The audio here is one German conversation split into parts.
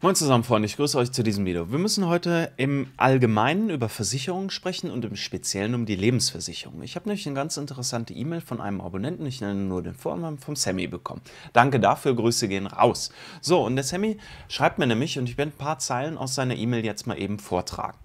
Moin zusammen, Freunde, ich grüße euch zu diesem Video. Wir müssen heute im Allgemeinen über Versicherungen sprechen und im Speziellen um die Lebensversicherung. Ich habe nämlich eine ganz interessante E-Mail von einem Abonnenten, ich nenne nur den Vornamen, vom Sammy bekommen. Danke dafür, Grüße gehen raus. So, und der Sammy schreibt mir nämlich, und ich werde ein paar Zeilen aus seiner E-Mail jetzt mal eben vortragen.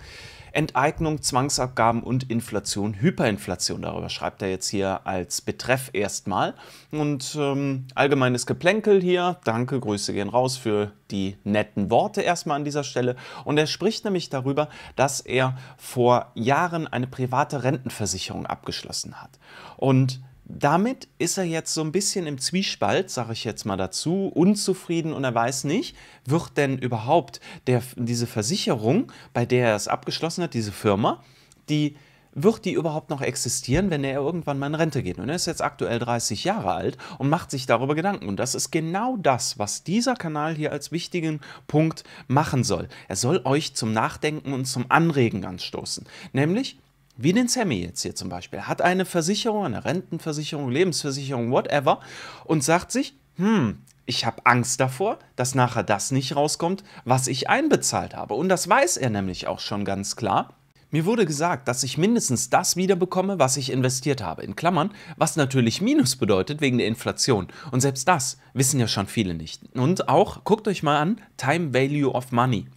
Enteignung, Zwangsabgaben und Inflation, Hyperinflation. Darüber schreibt er jetzt hier als Betreff erstmal. Und ähm, allgemeines Geplänkel hier. Danke, Grüße gehen raus für die netten Worte erstmal an dieser Stelle. Und er spricht nämlich darüber, dass er vor Jahren eine private Rentenversicherung abgeschlossen hat. Und damit ist er jetzt so ein bisschen im Zwiespalt, sage ich jetzt mal dazu, unzufrieden und er weiß nicht, wird denn überhaupt der, diese Versicherung, bei der er es abgeschlossen hat, diese Firma, die wird die überhaupt noch existieren, wenn er irgendwann mal in Rente geht? Und er ist jetzt aktuell 30 Jahre alt und macht sich darüber Gedanken. Und das ist genau das, was dieser Kanal hier als wichtigen Punkt machen soll. Er soll euch zum Nachdenken und zum Anregen anstoßen. Nämlich, wie den Sammy jetzt hier zum Beispiel, hat eine Versicherung, eine Rentenversicherung, Lebensversicherung, whatever, und sagt sich, hm, ich habe Angst davor, dass nachher das nicht rauskommt, was ich einbezahlt habe. Und das weiß er nämlich auch schon ganz klar. Mir wurde gesagt, dass ich mindestens das wiederbekomme, was ich investiert habe, in Klammern, was natürlich Minus bedeutet wegen der Inflation. Und selbst das wissen ja schon viele nicht. Und auch, guckt euch mal an, Time Value of Money.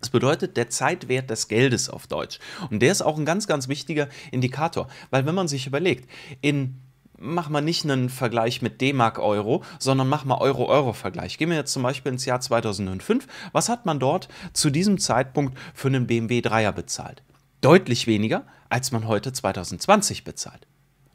Das bedeutet der Zeitwert des Geldes auf Deutsch. Und der ist auch ein ganz, ganz wichtiger Indikator, weil wenn man sich überlegt, in mach mal nicht einen Vergleich mit D-Mark-Euro, sondern mach mal Euro-Euro-Vergleich. Gehen wir jetzt zum Beispiel ins Jahr 2005. Was hat man dort zu diesem Zeitpunkt für einen BMW 3er bezahlt? Deutlich weniger, als man heute 2020 bezahlt.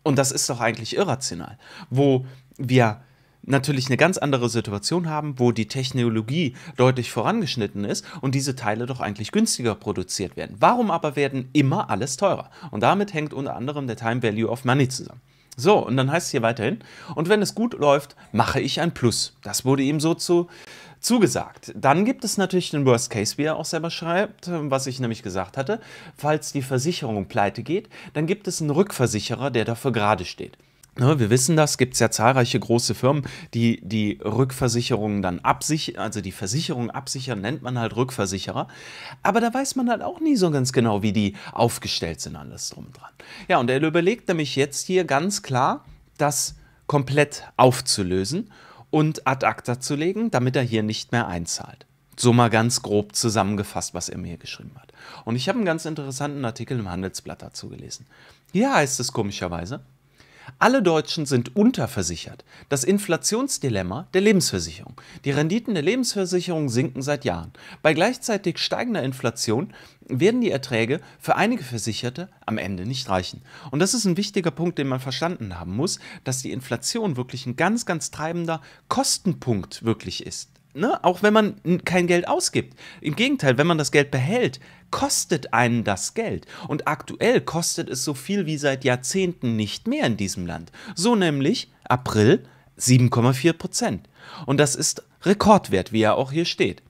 Und das ist doch eigentlich irrational, wo wir natürlich eine ganz andere Situation haben, wo die Technologie deutlich vorangeschnitten ist und diese Teile doch eigentlich günstiger produziert werden. Warum aber werden immer alles teurer? Und damit hängt unter anderem der Time Value of Money zusammen. So, und dann heißt es hier weiterhin, und wenn es gut läuft, mache ich ein Plus. Das wurde ihm so zu, zugesagt. Dann gibt es natürlich den Worst Case, wie er auch selber schreibt, ähm, was ich nämlich gesagt hatte. Falls die Versicherung pleite geht, dann gibt es einen Rückversicherer, der dafür gerade steht. Ne, wir wissen das, gibt es ja zahlreiche große Firmen, die die Rückversicherungen dann absichern, also die Versicherung absichern, nennt man halt Rückversicherer. Aber da weiß man halt auch nie so ganz genau, wie die aufgestellt sind, alles drum dran. Ja, und er überlegt nämlich jetzt hier ganz klar, das komplett aufzulösen und ad acta zu legen, damit er hier nicht mehr einzahlt. So mal ganz grob zusammengefasst, was er mir geschrieben hat. Und ich habe einen ganz interessanten Artikel im Handelsblatt dazu gelesen. Hier heißt es komischerweise, alle Deutschen sind unterversichert. Das Inflationsdilemma der Lebensversicherung. Die Renditen der Lebensversicherung sinken seit Jahren. Bei gleichzeitig steigender Inflation werden die Erträge für einige Versicherte am Ende nicht reichen. Und das ist ein wichtiger Punkt, den man verstanden haben muss, dass die Inflation wirklich ein ganz, ganz treibender Kostenpunkt wirklich ist ne, auch wenn man kein Geld ausgibt. Im Gegenteil, wenn man das Geld behält, kostet einen das Geld. Und aktuell kostet es so viel wie seit Jahrzehnten nicht mehr in diesem Land. So nämlich April 7,4 Prozent. Und das ist Rekordwert, wie er auch hier steht.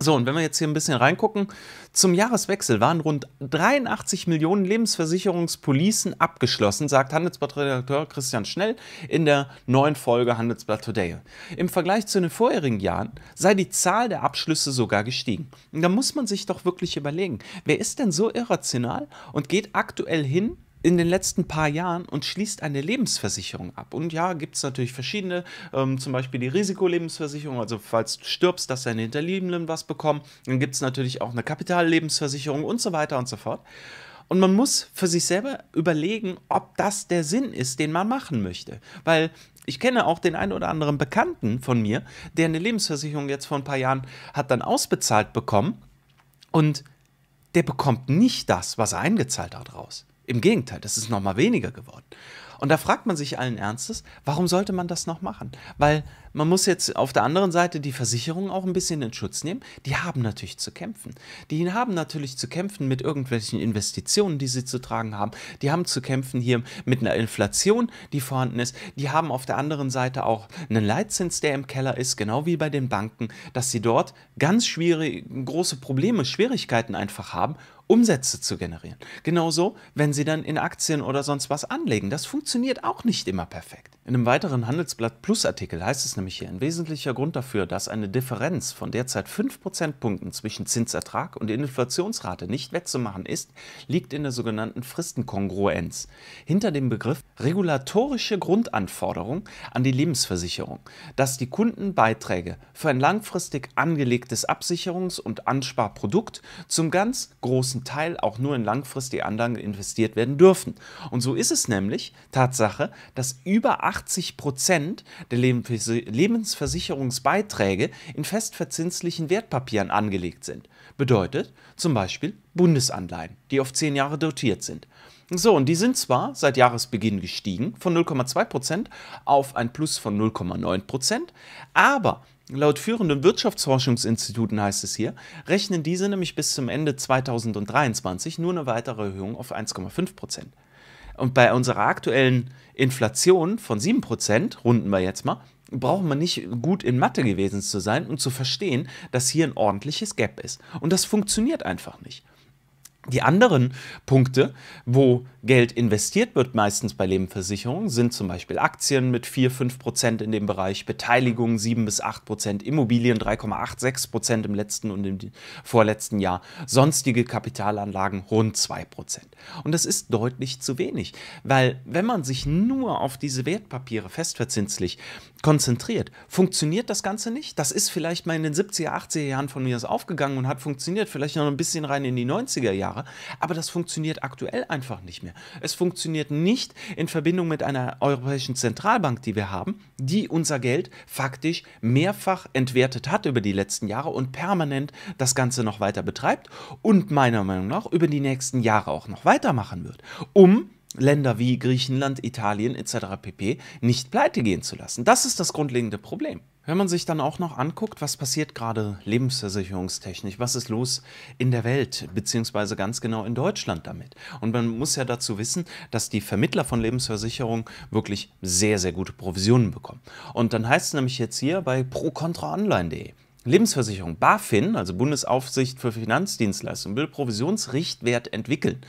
So, und wenn wir jetzt hier ein bisschen reingucken, zum Jahreswechsel waren rund 83 Millionen Lebensversicherungspolicen abgeschlossen, sagt Handelsblattredakteur Christian Schnell in der neuen Folge Handelsblatt Today. Im Vergleich zu den vorherigen Jahren sei die Zahl der Abschlüsse sogar gestiegen. Und da muss man sich doch wirklich überlegen, wer ist denn so irrational und geht aktuell hin in den letzten paar Jahren und schließt eine Lebensversicherung ab. Und ja, gibt es natürlich verschiedene, ähm, zum Beispiel die Risikolebensversicherung, also falls du stirbst, dass deine Hinterliebenden was bekommen. Dann gibt es natürlich auch eine Kapitallebensversicherung und so weiter und so fort. Und man muss für sich selber überlegen, ob das der Sinn ist, den man machen möchte. Weil ich kenne auch den einen oder anderen Bekannten von mir, der eine Lebensversicherung jetzt vor ein paar Jahren hat dann ausbezahlt bekommen und der bekommt nicht das, was er eingezahlt hat, raus. Im Gegenteil, das ist nochmal weniger geworden. Und da fragt man sich allen Ernstes, warum sollte man das noch machen? Weil man muss jetzt auf der anderen Seite die Versicherungen auch ein bisschen in Schutz nehmen. Die haben natürlich zu kämpfen. Die haben natürlich zu kämpfen mit irgendwelchen Investitionen, die sie zu tragen haben. Die haben zu kämpfen hier mit einer Inflation, die vorhanden ist. Die haben auf der anderen Seite auch einen Leitzins, der im Keller ist, genau wie bei den Banken, dass sie dort ganz schwierige, große Probleme, Schwierigkeiten einfach haben Umsätze zu generieren. Genauso, wenn sie dann in Aktien oder sonst was anlegen. Das funktioniert auch nicht immer perfekt. In einem weiteren Handelsblatt Plus-Artikel heißt es nämlich hier, ein wesentlicher Grund dafür, dass eine Differenz von derzeit 5 Prozentpunkten zwischen Zinsertrag und Inflationsrate nicht wettzumachen ist, liegt in der sogenannten Fristenkongruenz. Hinter dem Begriff regulatorische Grundanforderung an die Lebensversicherung, dass die Kundenbeiträge für ein langfristig angelegtes Absicherungs- und Ansparprodukt zum ganz großen Teil auch nur in langfristige Anlagen investiert werden dürfen. Und so ist es nämlich Tatsache, dass über 80 Prozent der Lebensversicherungsbeiträge in festverzinslichen Wertpapieren angelegt sind. Bedeutet zum Beispiel Bundesanleihen, die auf 10 Jahre dotiert sind. So, und die sind zwar seit Jahresbeginn gestiegen von 0,2% auf ein Plus von 0,9%, aber laut führenden Wirtschaftsforschungsinstituten heißt es hier, rechnen diese nämlich bis zum Ende 2023 nur eine weitere Erhöhung auf 1,5%. Und bei unserer aktuellen Inflation von 7%, runden wir jetzt mal, braucht man nicht gut in Mathe gewesen zu sein, um zu verstehen, dass hier ein ordentliches Gap ist. Und das funktioniert einfach nicht. Die anderen Punkte, wo Geld investiert wird, meistens bei Lebensversicherungen, sind zum Beispiel Aktien mit 4, 5 Prozent in dem Bereich, Beteiligung 7 bis 8 Prozent, Immobilien 3,86 Prozent im letzten und im vorletzten Jahr, sonstige Kapitalanlagen rund 2 Prozent. Und das ist deutlich zu wenig, weil wenn man sich nur auf diese Wertpapiere festverzinslich konzentriert, funktioniert das Ganze nicht. Das ist vielleicht mal in den 70er, 80er Jahren von mir aus aufgegangen und hat funktioniert, vielleicht noch ein bisschen rein in die 90er Jahre, aber das funktioniert aktuell einfach nicht mehr. Es funktioniert nicht in Verbindung mit einer europäischen Zentralbank, die wir haben, die unser Geld faktisch mehrfach entwertet hat über die letzten Jahre und permanent das Ganze noch weiter betreibt und meiner Meinung nach über die nächsten Jahre auch noch weitermachen wird, um Länder wie Griechenland, Italien etc. pp. nicht pleite gehen zu lassen. Das ist das grundlegende Problem. Wenn man sich dann auch noch anguckt, was passiert gerade lebensversicherungstechnisch, was ist los in der Welt, beziehungsweise ganz genau in Deutschland damit. Und man muss ja dazu wissen, dass die Vermittler von Lebensversicherungen wirklich sehr, sehr gute Provisionen bekommen. Und dann heißt es nämlich jetzt hier bei procontraonline.de, Lebensversicherung BaFin, also Bundesaufsicht für Finanzdienstleistungen, will Provisionsrichtwert entwickeln.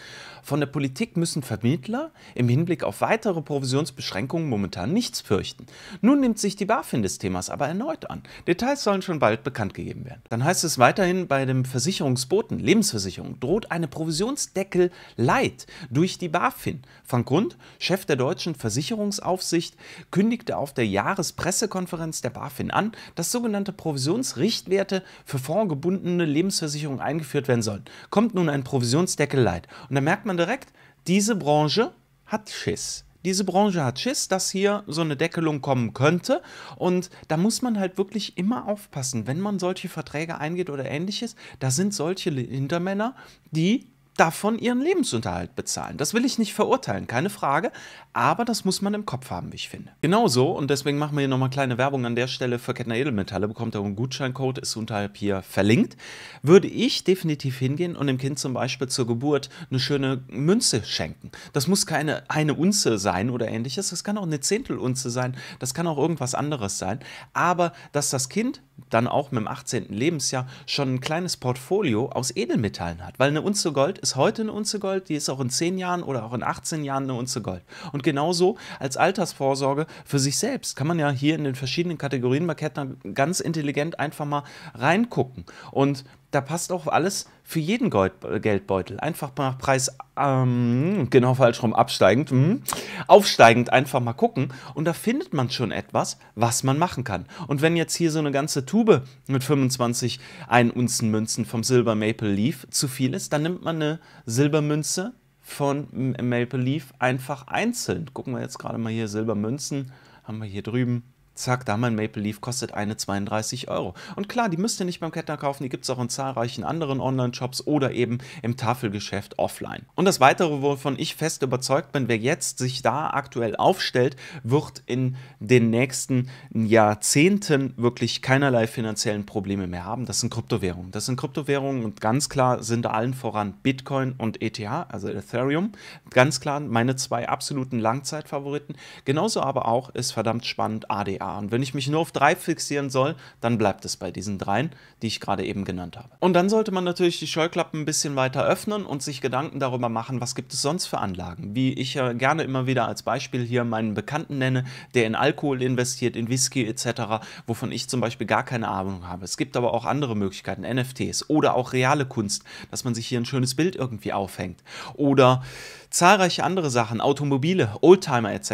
Von der Politik müssen Vermittler im Hinblick auf weitere Provisionsbeschränkungen momentan nichts fürchten. Nun nimmt sich die BaFin des Themas aber erneut an. Details sollen schon bald bekannt gegeben werden. Dann heißt es weiterhin bei dem Versicherungsboten Lebensversicherung droht eine Provisionsdeckel Light durch die BaFin. Frank Grund, Chef der deutschen Versicherungsaufsicht, kündigte auf der Jahrespressekonferenz der BaFin an, dass sogenannte Provisionsrichtwerte für fondsgebundene Lebensversicherungen eingeführt werden sollen. Kommt nun ein Provisionsdeckel Light. Und da merkt man, direkt, diese Branche hat Schiss. Diese Branche hat Schiss, dass hier so eine Deckelung kommen könnte. Und da muss man halt wirklich immer aufpassen, wenn man solche Verträge eingeht oder ähnliches. Da sind solche Hintermänner, die davon ihren Lebensunterhalt bezahlen. Das will ich nicht verurteilen, keine Frage, aber das muss man im Kopf haben, wie ich finde. Genauso, und deswegen machen wir hier nochmal kleine Werbung an der Stelle für Kettner Edelmetalle, bekommt ihr einen Gutscheincode, ist unterhalb hier verlinkt, würde ich definitiv hingehen und dem Kind zum Beispiel zur Geburt eine schöne Münze schenken. Das muss keine eine Unze sein oder ähnliches, das kann auch eine Zehntelunze sein, das kann auch irgendwas anderes sein, aber dass das Kind dann auch mit dem 18. Lebensjahr schon ein kleines Portfolio aus Edelmetallen hat. Weil eine Unze Gold ist heute eine Unze Gold, die ist auch in 10 Jahren oder auch in 18 Jahren eine Unze Gold. Und genauso als Altersvorsorge für sich selbst kann man ja hier in den verschiedenen Kategorien bei Kettner ganz intelligent einfach mal reingucken. Und da passt auch alles für jeden Geldbeutel. Einfach nach Preis, ähm, genau falsch rum, absteigend, mh, hm, aufsteigend einfach mal gucken. Und da findet man schon etwas, was man machen kann. Und wenn jetzt hier so eine ganze Tube mit 25 Ein-Unzen-Münzen vom Silber Maple Leaf zu viel ist, dann nimmt man eine Silbermünze von Maple Leaf einfach einzeln. Gucken wir jetzt gerade mal hier Silbermünzen, haben wir hier drüben zack, da mein Maple Leaf kostet eine 32 Euro. Und klar, die müsst ihr nicht beim Kettner kaufen, die gibt es auch in zahlreichen anderen Online-Shops oder eben im Tafelgeschäft offline. Und das Weitere, wovon ich fest überzeugt bin, wer jetzt sich da aktuell aufstellt, wird in den nächsten Jahrzehnten wirklich keinerlei finanziellen Probleme mehr haben. Das sind Kryptowährungen. Das sind Kryptowährungen und ganz klar sind allen voran Bitcoin und ETH, also Ethereum. Ganz klar meine zwei absoluten Langzeitfavoriten. Genauso aber auch ist verdammt spannend ADA. Und wenn ich mich nur auf drei fixieren soll, dann bleibt es bei diesen dreien, die ich gerade eben genannt habe. Und dann sollte man natürlich die Scheuklappen ein bisschen weiter öffnen und sich Gedanken darüber machen, was gibt es sonst für Anlagen. Wie ich ja gerne immer wieder als Beispiel hier meinen Bekannten nenne, der in Alkohol investiert, in Whisky etc., wovon ich zum Beispiel gar keine Ahnung habe. Es gibt aber auch andere Möglichkeiten, NFTs oder auch reale Kunst, dass man sich hier ein schönes Bild irgendwie aufhängt. Oder zahlreiche andere Sachen, Automobile, Oldtimer etc.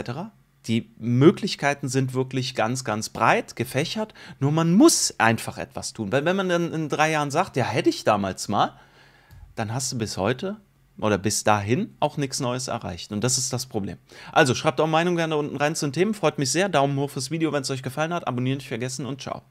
Die Möglichkeiten sind wirklich ganz, ganz breit gefächert. Nur man muss einfach etwas tun. Weil wenn man dann in drei Jahren sagt, ja, hätte ich damals mal, dann hast du bis heute oder bis dahin auch nichts Neues erreicht. Und das ist das Problem. Also schreibt eure Meinung gerne unten rein zu den Themen. Freut mich sehr. Daumen hoch fürs Video, wenn es euch gefallen hat. Abonnieren nicht vergessen und ciao.